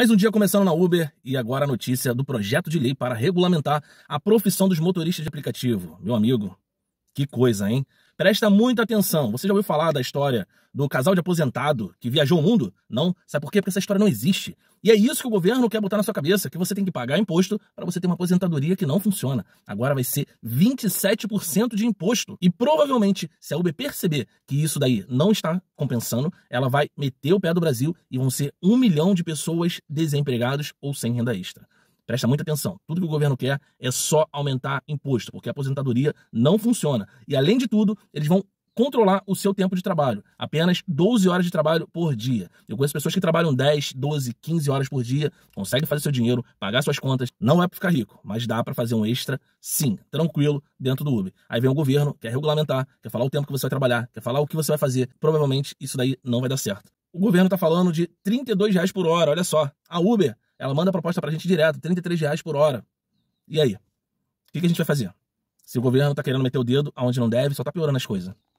Mais um dia começando na Uber e agora a notícia do projeto de lei para regulamentar a profissão dos motoristas de aplicativo. Meu amigo, que coisa, hein? Presta muita atenção. Você já ouviu falar da história do casal de aposentado que viajou o mundo? Não. Sabe por quê? Porque essa história não existe. E é isso que o governo quer botar na sua cabeça, que você tem que pagar imposto para você ter uma aposentadoria que não funciona. Agora vai ser 27% de imposto. E provavelmente, se a UB perceber que isso daí não está compensando, ela vai meter o pé do Brasil e vão ser um milhão de pessoas desempregadas ou sem renda extra. Presta muita atenção. Tudo que o governo quer é só aumentar imposto, porque a aposentadoria não funciona. E além de tudo, eles vão controlar o seu tempo de trabalho. Apenas 12 horas de trabalho por dia. Eu conheço pessoas que trabalham 10, 12, 15 horas por dia, conseguem fazer seu dinheiro, pagar suas contas. Não é para ficar rico, mas dá para fazer um extra, sim, tranquilo, dentro do Uber. Aí vem o governo, quer regulamentar, quer falar o tempo que você vai trabalhar, quer falar o que você vai fazer. Provavelmente isso daí não vai dar certo. O governo está falando de R$ reais por hora, olha só. A Uber ela manda proposta para a gente direto, 33 reais por hora. E aí? O que, que a gente vai fazer? Se o governo está querendo meter o dedo aonde não deve, só está piorando as coisas.